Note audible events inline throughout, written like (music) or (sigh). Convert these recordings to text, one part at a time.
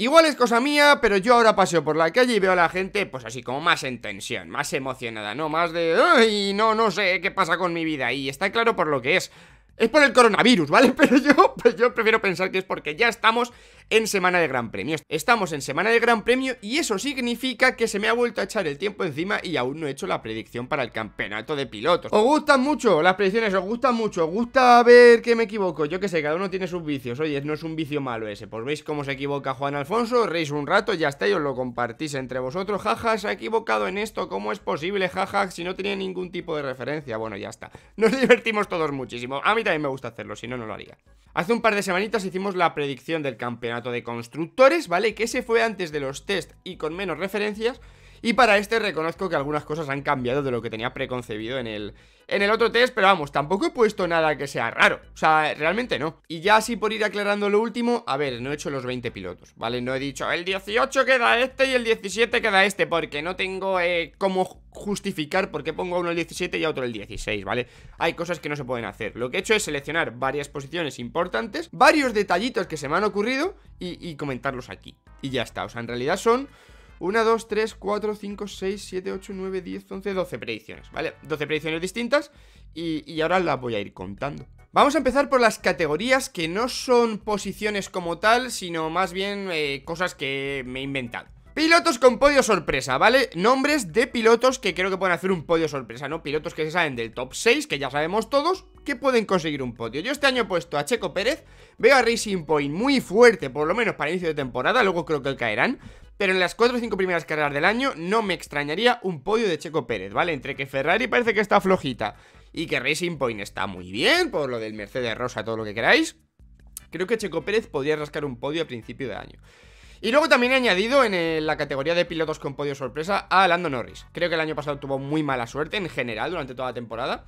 Igual es cosa mía, pero yo ahora paseo por la calle y veo a la gente, pues así como más en tensión, más emocionada, ¿no? Más de, ¡ay! No, no sé qué pasa con mi vida. Y está claro por lo que es. Es por el coronavirus, ¿vale? (laughs) Pero yo, pues yo prefiero pensar que es porque ya estamos en semana de Gran Premio. Estamos en semana de Gran Premio y eso significa que se me ha vuelto a echar el tiempo encima y aún no he hecho la predicción para el campeonato de pilotos. ¿Os gustan mucho las predicciones? ¿Os gustan mucho? ¿Os gusta ver que me equivoco? Yo que sé, cada uno tiene sus vicios. Oye, no es un vicio malo ese. Pues veis cómo se equivoca Juan Alfonso, reís un rato, ya está, y os lo compartís entre vosotros. Jaja, se ha equivocado en esto, ¿cómo es posible? Jaja, si no tenía ningún tipo de referencia. Bueno, ya está. Nos (laughs) divertimos todos muchísimo. A mí también me gusta hacerlo, si no, no lo haría. Hace un par de semanitas hicimos la predicción del campeonato de constructores, ¿vale? Que se fue antes de los test y con menos referencias y para este reconozco que algunas cosas han cambiado de lo que tenía preconcebido en el, en el otro test, pero vamos, tampoco he puesto nada que sea raro, o sea, realmente no. Y ya así por ir aclarando lo último, a ver, no he hecho los 20 pilotos, ¿vale? No he dicho el 18 queda este y el 17 queda este, porque no tengo eh, cómo justificar por qué pongo a uno el 17 y a otro el 16, ¿vale? Hay cosas que no se pueden hacer. Lo que he hecho es seleccionar varias posiciones importantes, varios detallitos que se me han ocurrido y, y comentarlos aquí. Y ya está, o sea, en realidad son 1, 2, 3, 4, 5, 6, 7, 8, 9, 10, 11, 12 predicciones, ¿vale? 12 predicciones distintas y, ahora las voy a ir contando. Vamos a empezar por las categorías que no son posiciones como tal, sino más bien eh, cosas que me he inventado. Pilotos con podio sorpresa, ¿vale? Nombres de pilotos que creo que pueden hacer un podio sorpresa, ¿no? Pilotos que se salen del top 6, que ya sabemos todos que pueden conseguir un podio. Yo este año he puesto a Checo Pérez, veo a Racing Point muy fuerte, por lo menos para inicio de temporada, luego creo que caerán, pero en las 4 o 5 primeras carreras del año no me extrañaría un podio de Checo Pérez, ¿vale? Entre que Ferrari parece que está flojita y que Racing Point está muy bien, por lo del Mercedes Rosa, todo lo que queráis, creo que Checo Pérez podría rascar un podio a principio de año. Y luego también he añadido en eh, la categoría de pilotos con podio sorpresa a Lando Norris. Creo que el año pasado tuvo muy mala suerte en general durante toda la temporada.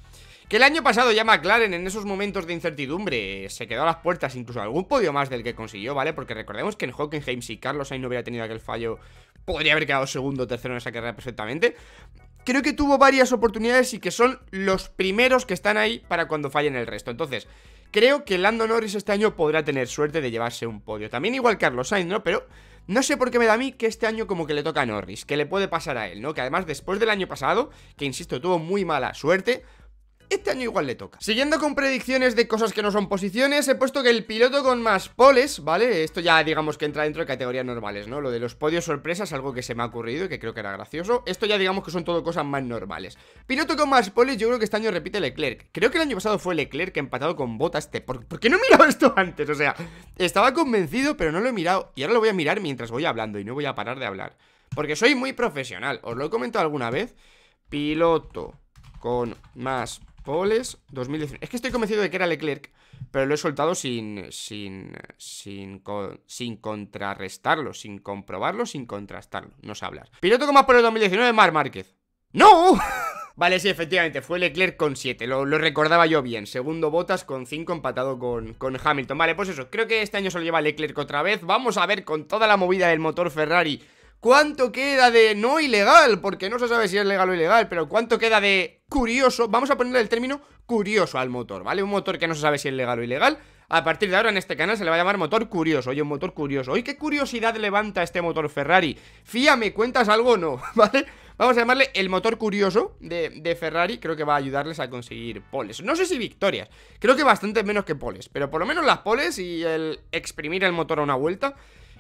Que el año pasado ya McLaren en esos momentos de incertidumbre se quedó a las puertas incluso algún podio más del que consiguió, ¿vale? Porque recordemos que en Hockenheim si Carlos Sainz no hubiera tenido aquel fallo podría haber quedado segundo o tercero en esa carrera perfectamente. Creo que tuvo varias oportunidades y que son los primeros que están ahí para cuando fallen el resto. Entonces, Creo que Lando Norris este año podrá tener suerte de llevarse un podio. También igual Carlos Sainz, ¿no? Pero no sé por qué me da a mí que este año como que le toca a Norris, que le puede pasar a él, ¿no? Que además después del año pasado, que insisto, tuvo muy mala suerte, este año igual le toca. Siguiendo con predicciones de cosas que no son posiciones, he puesto que el piloto con más poles, ¿vale? Esto ya digamos que entra dentro de categorías normales, ¿no? Lo de los podios sorpresas, algo que se me ha ocurrido y que creo que era gracioso. Esto ya digamos que son todo cosas más normales. Piloto con más poles, yo creo que este año repite Leclerc. Creo que el año pasado fue Leclerc que ha empatado con Bottas ¿Por, qué no he mirado (laughs) esto antes? O sea, estaba convencido, pero no lo he mirado. Y ahora lo voy a mirar mientras voy hablando y no voy a parar de hablar. Porque soy muy profesional, os lo he comentado alguna vez. Piloto con más Poles 2019. Es que estoy convencido de que era Leclerc, pero lo he soltado sin, sin, sin, sin contrarrestarlo, sin comprobarlo, sin contrastarlo. No sé hablar. Piloto con más por el 2019, Mar Márquez. ¡No! (laughs) Vale, sí, efectivamente, fue Leclerc con 7, lo, recordaba yo bien. Segundo Botas con 5 empatado con, con Hamilton. Vale, pues eso, creo que este año se lo lleva Leclerc otra vez. Vamos a ver con toda la movida del motor Ferrari ¿Cuánto queda de no ilegal? Porque no se sabe si es legal o ilegal, pero ¿cuánto queda de curioso? Vamos a ponerle el término curioso al motor, ¿vale? Un motor que no se sabe si es legal o ilegal. A partir de ahora en este canal se le va a llamar motor curioso. Oye, un motor curioso. Oye, ¿qué curiosidad levanta este motor Ferrari? Fíame, ¿cuentas algo o no? (laughs) ¿Vale? Vamos a llamarle el motor curioso de, de, Ferrari. Creo que va a ayudarles a conseguir poles. No sé si victorias. Creo que bastante menos que poles. Pero por lo menos las poles y el exprimir el motor a una vuelta.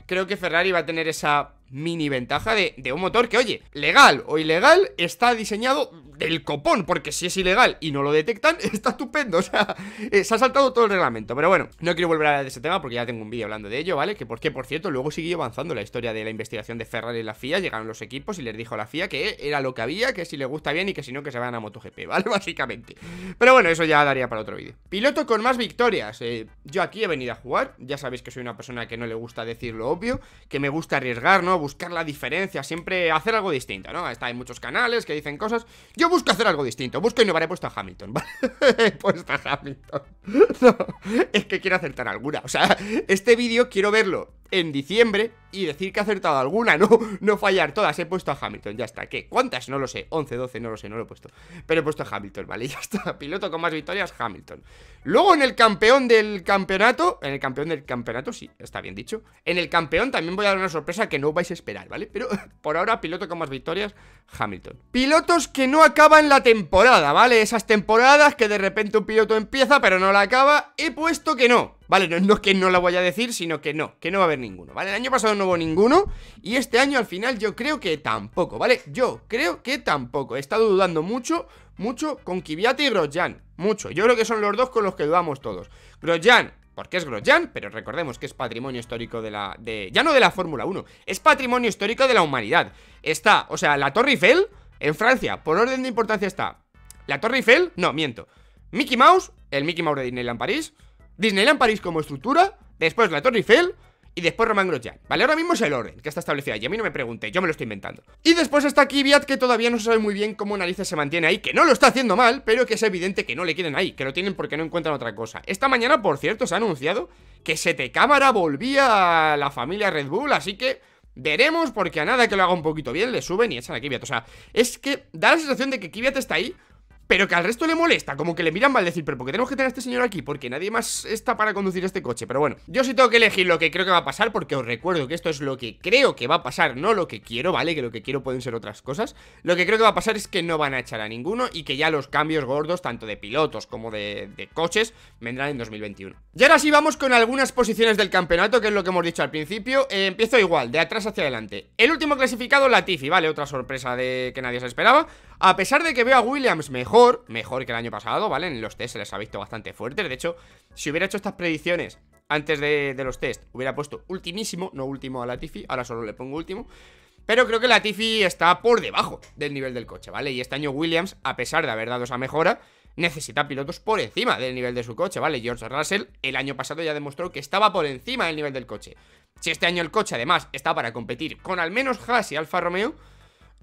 Creo que Ferrari va a tener esa mini ventaja de, un motor que, oye, legal o ilegal, está diseñado del copón, porque si es ilegal y no lo detectan, (laughs) está estupendo, o sea, eh, se ha saltado todo el reglamento, pero bueno, no quiero volver a de ese tema porque ya tengo un vídeo hablando de ello, ¿vale? Que porque, por cierto, luego siguió avanzando la historia de la investigación de Ferrari y la FIA, llegaron los equipos y les dijo a la FIA que era lo que había, que si le gusta bien y que si no, que se van a MotoGP, (laughs) ¿vale? Básicamente. Pero bueno, eso ya daría para otro vídeo. Piloto con más victorias, eh, yo aquí he venido a jugar, ya sabéis que soy una persona que no le gusta decir lo obvio, que me gusta arriesgar, ¿no? buscar la diferencia, siempre hacer algo distinto, ¿no? Está, hay muchos canales que dicen cosas. Yo busco hacer algo distinto, busco innovar, he puesto a Hamilton, (laughs) he puesto a Hamilton. (laughs) no, es que quiero acertar alguna. O sea, este vídeo quiero verlo en diciembre y decir que ha acertado alguna, (laughs) no, no fallar todas. He puesto a Hamilton, ya está. ¿Qué? ¿Cuántas? No lo sé. 11, 12, no lo sé, no lo he puesto. Pero he puesto a Hamilton, ¿vale? (laughs) Ya está. Piloto con más victorias, Hamilton. Luego en el campeón del campeonato, en el campeón del campeonato, sí, está bien dicho. En el campeón también voy a dar una sorpresa que no vais a esperar, ¿vale? Pero (laughs) por ahora, piloto con más victorias, Hamilton. Pilotos que no acaban la temporada, ¿vale? Esas temporadas que de repente un piloto empieza pero no la acaba, he puesto que no. ¿vale? No, es que no la voy a decir, sino que no, que no va a haber ninguno, ¿vale? El año pasado no hubo ninguno y este año al final yo creo que tampoco, ¿vale? Yo creo que tampoco, he estado dudando mucho, mucho con Kiviate y Grosjean, mucho. Yo creo que son los dos con los que dudamos todos. Grosjean, porque es Grosjean, pero recordemos que es patrimonio histórico de la... De, ya no de la Fórmula 1, es patrimonio histórico de la humanidad. Está, o sea, la Torre Eiffel en Francia, por orden de importancia está... La Torre Eiffel, no, miento. Mickey Mouse, el Mickey Mouse de Disneyland París. Disneyland París como estructura, después la Torre Eiffel y después Roman Grosjean. Vale, ahora mismo es el orden que está establecido Y A mí no me pregunte, yo me lo estoy inventando. Y después está Kvyat, que todavía no se sabe muy bien cómo narices se mantiene ahí, que no lo está haciendo mal, pero que es evidente que no le quieren ahí, que lo tienen porque no encuentran otra cosa. Esta mañana, por cierto, se ha anunciado que Sete Cámara volvía a la familia Red Bull, así que veremos, porque a nada que lo haga un poquito bien le suben y echan a Kvyat. O sea, es que da la sensación de que Kvyat está ahí pero que al resto le molesta, como que le miran mal decir, pero ¿por qué tenemos que tener a este señor aquí? Porque nadie más está para conducir este coche, pero bueno, yo sí tengo que elegir lo que creo que va a pasar, porque os recuerdo que esto es lo que creo que va a pasar, no lo que quiero, ¿vale? Que lo que quiero pueden ser otras cosas, lo que creo que va a pasar es que no van a echar a ninguno y que ya los cambios gordos, tanto de pilotos como de, coches, vendrán en 2021. Y ahora sí vamos con algunas posiciones del campeonato, que es lo que hemos dicho al principio, eh, empiezo igual, de atrás hacia adelante. El último clasificado, Latifi, ¿vale? Otra sorpresa de que nadie se esperaba. A pesar de que veo a Williams mejor, mejor que el año pasado, ¿vale? En los test se les ha visto bastante fuertes. De hecho, si hubiera hecho estas predicciones antes de, los test, hubiera puesto ultimísimo, no último a Latifi, ahora solo le pongo último. Pero creo que la está por debajo del nivel del coche, ¿vale? Y este año Williams, a pesar de haber dado esa mejora, necesita pilotos por encima del nivel de su coche, ¿vale? George Russell el año pasado ya demostró que estaba por encima del nivel del coche. Si este año el coche además está para competir con al menos Haas y Alfa Romeo,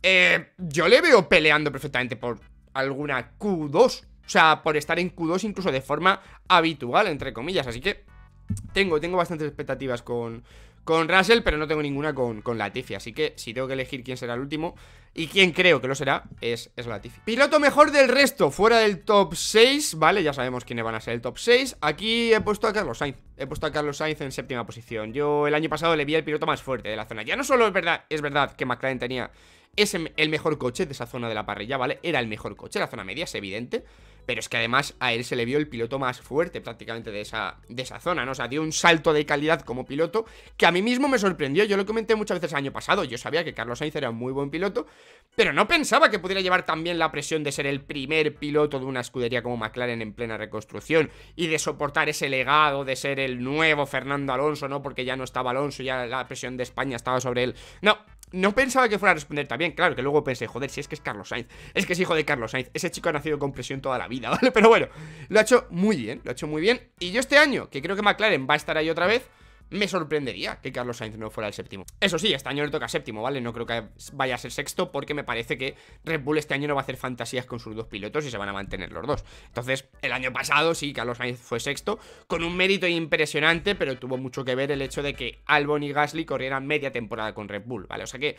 eh, yo le veo peleando perfectamente por alguna Q2. O sea, por estar en Q2 incluso de forma habitual, entre comillas. Así que tengo, tengo bastantes expectativas con, con Russell, pero no tengo ninguna con, con, Latifi. Así que si tengo que elegir quién será el último y quién creo que lo será, es, es Latifi. Piloto mejor del resto, fuera del top 6, ¿vale? Ya sabemos quiénes van a ser el top 6. Aquí he puesto a Carlos Sainz. He puesto a Carlos Sainz en séptima posición. Yo el año pasado le vi el piloto más fuerte de la zona. Ya no solo es verdad, es verdad que McLaren tenía es em, el mejor coche de esa zona de la parrilla, ¿vale? Era el mejor coche, la zona media es evidente, pero es que además a él se le vio el piloto más fuerte prácticamente de esa, de esa zona, ¿no? O sea, dio un salto de calidad como piloto que a mí mismo me sorprendió, yo lo comenté muchas veces el año pasado, yo sabía que Carlos Sainz era un muy buen piloto, pero no pensaba que pudiera llevar también la presión de ser el primer piloto de una escudería como McLaren en plena reconstrucción y de soportar ese legado de ser el nuevo Fernando Alonso, ¿no? Porque ya no estaba Alonso, ya la presión de España estaba sobre él. No, no pensaba que fuera a responder también, claro, que luego pensé, joder, si es que es Carlos Sainz, es que es hijo de Carlos Sainz, ese chico ha nacido con presión toda la vida, (laughs) ¿vale? Pero bueno, lo ha hecho muy bien, lo ha hecho muy bien. Y yo este año, que creo que McLaren va a estar ahí otra vez, me sorprendería que Carlos Sainz no fuera el séptimo. Eso sí, este año le toca séptimo, ¿vale? No creo que vaya a ser sexto porque me parece que Red Bull este año no va a hacer fantasías con sus dos pilotos y se van a mantener los dos. Entonces, el año pasado sí, Carlos Sainz fue sexto, con un mérito impresionante, pero tuvo mucho que ver el hecho de que Albon y Gasly corrieran media temporada con Red Bull, ¿vale? O sea que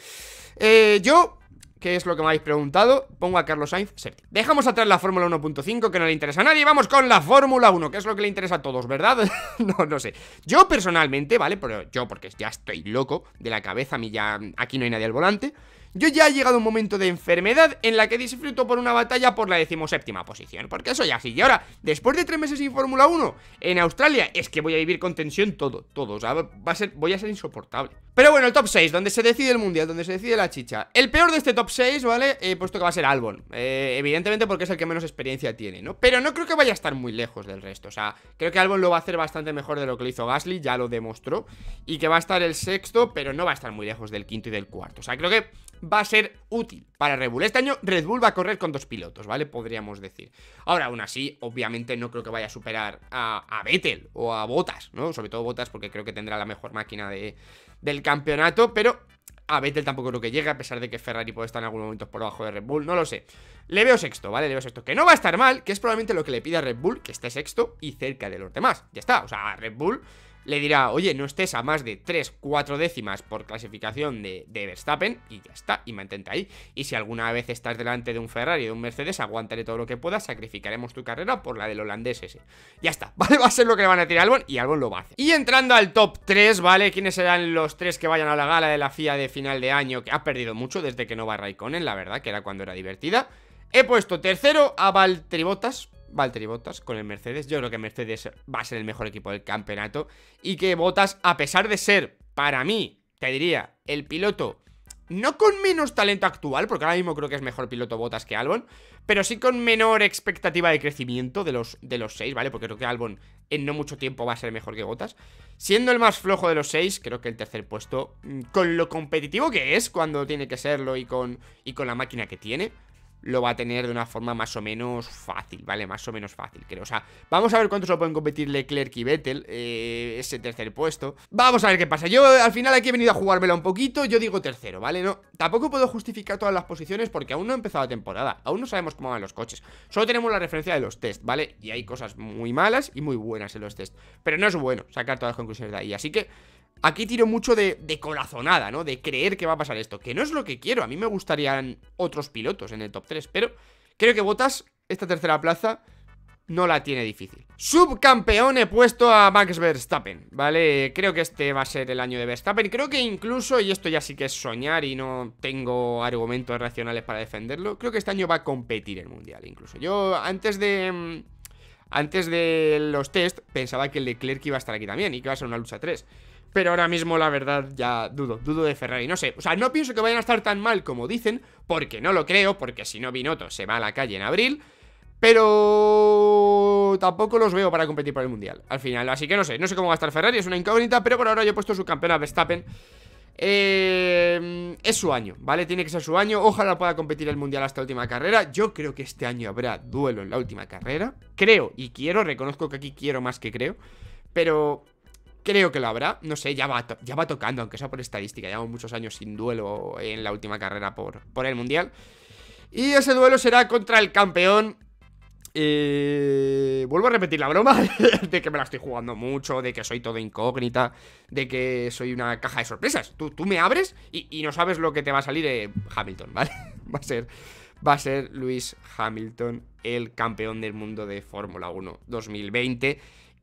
eh, yo ¿Qué es lo que me habéis preguntado? Pongo a Carlos Sainz Dejamos atrás la Fórmula 1.5 que no le interesa a nadie. Vamos con la Fórmula 1, que es lo que le interesa a todos, ¿verdad? (laughs) no, no sé. Yo personalmente, ¿vale? Pero yo, porque ya estoy loco de la cabeza, a mí ya aquí no hay nadie al volante. Yo ya he llegado a un momento de enfermedad en la que disfruto por una batalla por la decimoséptima posición, porque ya sí Y ahora, después de tres meses sin Fórmula 1 en Australia, es que voy a vivir con tensión todo, todo. O sea, va a ser, voy a ser insoportable. Pero bueno, el top 6, donde se decide el mundial, donde se decide la chicha. El peor de este top 6, ¿vale? He eh, puesto que va a ser Albon. Eh, evidentemente porque es el que menos experiencia tiene, ¿no? Pero no creo que vaya a estar muy lejos del resto. O sea, creo que Albon lo va a hacer bastante mejor de lo que lo hizo Gasly, ya lo demostró. Y que va a estar el sexto, pero no va a estar muy lejos del quinto y del cuarto. O sea, creo que va a ser útil para Red Bull. Este año Red Bull va a correr con dos pilotos, ¿vale? Podríamos decir. Ahora, aún así, obviamente no creo que vaya a superar a, a Vettel o a Botas, ¿no? Sobre todo Botas porque creo que tendrá la mejor máquina del campeonato, pero a Vettel tampoco creo que llegue, a pesar de que Ferrari puede estar en algún momento por debajo de Red Bull, no lo sé. Le veo sexto, ¿vale? Le veo sexto. Que no va a estar mal, que es probablemente lo que le pide a Red Bull, que esté sexto y cerca de los demás. Ya está, o sea, Red Bull le dirá, oye, no estés a más de 3-4 décimas por clasificación de, Verstappen y ya está, y mantente ahí. Y si alguna vez estás delante de un Ferrari o de un Mercedes, aguántale todo lo que puedas, sacrificaremos tu carrera por la del holandés ese. Ya está, (laughs) ¿vale? Va a ser lo que le van a tirar a Albon y Albon lo va a hacer. Y entrando al top 3, ¿vale? ¿Quiénes serán los 3 que vayan a la gala de la FIA de final de año? Que ha perdido mucho desde que no va Raikkonen, la verdad, que era cuando era divertida. He puesto tercero a Valtteri Bottas, Valtteri Bottas con el Mercedes. Yo creo que Mercedes va a ser el mejor equipo del campeonato. Y que Bottas, a pesar de ser, para mí, te diría, el piloto no con menos talento actual, porque ahora mismo creo que es mejor piloto Bottas que Albon, pero sí con menor expectativa de crecimiento de los, de los seis, ¿vale? Porque creo que Albon en no mucho tiempo va a ser mejor que Bottas Siendo el más flojo de los seis, creo que el tercer puesto, mm, con lo competitivo que es cuando tiene que serlo y con, y con la máquina que tiene, lo va a tener de una forma más o menos fácil, ¿vale? Más o menos fácil, creo. O sea, vamos a ver cuánto lo pueden competir Leclerc y Vettel, eh, ese tercer puesto. Vamos a ver qué pasa. Yo eh, al final aquí he venido a jugármelo un poquito, yo digo tercero, ¿vale? No, tampoco puedo justificar todas las posiciones porque aún no ha empezado la temporada, aún no sabemos cómo van los coches. Solo tenemos la referencia de los test, ¿vale? Y hay cosas muy malas y muy buenas en los test. Pero no es bueno sacar todas las conclusiones de ahí, así que... Aquí tiro mucho de, de, corazonada, ¿no? De creer que va a pasar esto, que no es lo que quiero. A mí me gustarían otros pilotos en el top 3, pero creo que Botas, esta tercera plaza, no la tiene difícil. Subcampeón he puesto a Max Verstappen, ¿vale? Creo que este va a ser el año de Verstappen. Creo que incluso, y esto ya sí que es soñar y no tengo argumentos racionales para defenderlo, creo que este año va a competir el Mundial incluso. Yo antes de... Antes de los tests pensaba que el Leclerc iba a estar aquí también y que iba a ser una lucha 3. Pero ahora mismo, la verdad, ya dudo, dudo de Ferrari, no sé. O sea, no pienso que vayan a estar tan mal como dicen, porque no lo creo, porque si no Binotto se va a la calle en abril. Pero tampoco los veo para competir por el Mundial al final. Así que no sé, no sé cómo va a estar Ferrari, es una incógnita, pero por ahora yo he puesto su campeón a Verstappen. Eh, es su año, ¿vale? Tiene que ser su año. Ojalá pueda competir el Mundial hasta la última carrera. Yo creo que este año habrá duelo en la última carrera. Creo y quiero, reconozco que aquí quiero más que creo. Pero Creo que lo habrá, no sé, ya va, ya va tocando, aunque sea por estadística. Llevamos muchos años sin duelo en la última carrera por, el Mundial. Y ese duelo será contra el campeón eh, vuelvo a repetir la broma (laughs) de que me la estoy jugando mucho, de que soy todo incógnita, de que soy una caja de sorpresas. Tú, tú me abres y, no sabes lo que te va a salir eh, Hamilton, ¿vale? (laughs) Va a ser, va a ser Luis Hamilton, el campeón del mundo de Fórmula 1 2020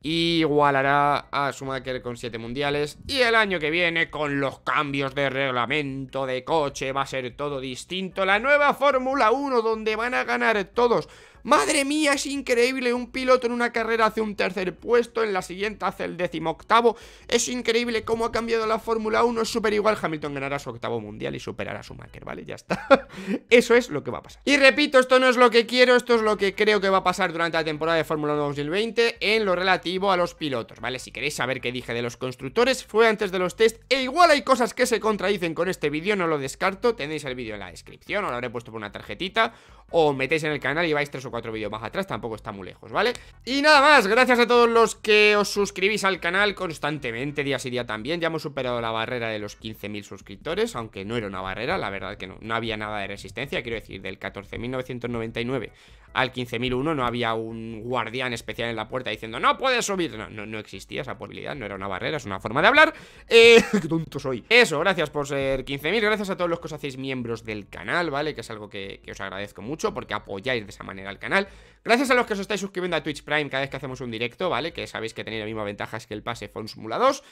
igualará a Schumacher con 7 mundiales y el año que viene con los cambios de reglamento de coche va a ser todo distinto. La nueva Fórmula 1 donde van a ganar todos Madre mía, es increíble, un piloto en una carrera hace un tercer puesto, en la siguiente hace el décimo octavo, es increíble cómo ha cambiado la Fórmula 1, es súper igual, Hamilton ganará su octavo mundial y superará a Schumacher, ¿vale? Ya está, (laughs) eso es lo que va a pasar. Y repito, esto no es lo que quiero, esto es lo que creo que va a pasar durante la temporada de Fórmula 1 2020 en lo relativo a los pilotos, ¿vale? Si queréis saber qué dije de los constructores, fue antes de los test, e igual hay cosas que se contradicen con este vídeo, no lo descarto, tenéis el vídeo en la descripción, o lo habré puesto por una tarjetita, o metéis en el canal y vais tres o cuatro vídeos más atrás, tampoco está muy lejos, ¿vale? Y nada más, gracias a todos los que os suscribís al canal constantemente, día y día también, ya hemos superado la barrera de los 15.000 suscriptores, aunque no era una barrera, la verdad que no, no había nada de resistencia, quiero decir, del 14.999 al 15.001 no había un guardián especial en la puerta diciendo no puedes subir. No, no, existía esa posibilidad, no era una barrera, es una forma de hablar. Eh, (laughs) qué tonto soy. Eso, gracias por ser 15.000, gracias a todos los que os hacéis miembros del canal, ¿vale? Que es algo que, os agradezco mucho porque apoyáis de esa manera al canal. Gracias a los que os estáis suscribiendo a Twitch Prime cada vez que hacemos un directo, ¿vale? Que sabéis que tenéis la misma ventaja que el pase Fonsmula 2.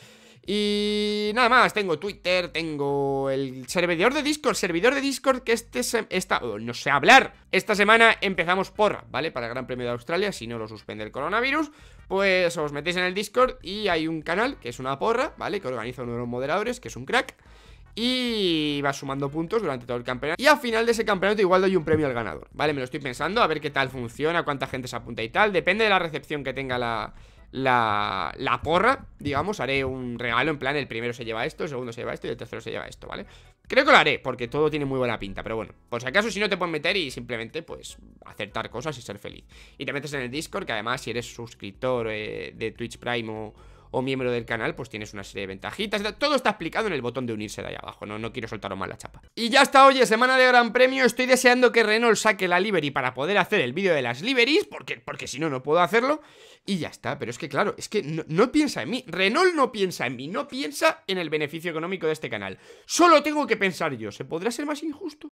Y nada más, tengo Twitter, tengo el servidor de Discord, servidor de Discord que este esta, oh, no sé hablar. Esta semana empezamos porra, ¿vale? Para el Gran Premio de Australia, si no lo suspende el coronavirus, pues os metéis en el Discord y hay un canal que es una porra, ¿vale? Que organiza uno de los moderadores, que es un crack. Y va sumando puntos durante todo el campeonato Y al final de ese campeonato igual doy un premio al ganador Vale, me lo estoy pensando, a ver qué tal funciona Cuánta gente se apunta y tal Depende de la recepción que tenga la, la, la porra, digamos, haré un regalo en plan, el primero se lleva esto, el segundo se lleva esto y el tercero se lleva esto, ¿vale? Creo que lo haré, porque todo tiene muy buena pinta, pero bueno, por si acaso si no te puedes meter y simplemente pues acertar cosas y ser feliz. Y te metes en el Discord, que además si eres suscriptor eh, de Twitch Prime o o miembro del canal, pues tienes una serie de ventajitas. Todo está explicado en el botón de unirse de ahí abajo, no, no quiero soltaros mal la chapa. Y ya está, oye, semana de Gran Premio, estoy deseando que Renault saque la livery para poder hacer el vídeo de las liveries, porque, porque si no, no puedo hacerlo. Y ya está, pero es que claro, es que no, no piensa en mí, Renault no piensa en mí, no piensa en el beneficio económico de este canal. Solo tengo que pensar yo, ¿se podrá ser más injusto?